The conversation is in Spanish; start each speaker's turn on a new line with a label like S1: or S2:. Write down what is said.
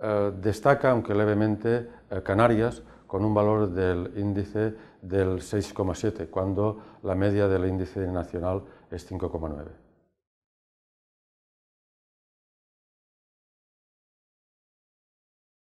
S1: Eh, destaca, aunque levemente, eh, Canarias con un valor del
S2: índice
S3: del 6,7, cuando la media del índice nacional es 5,9.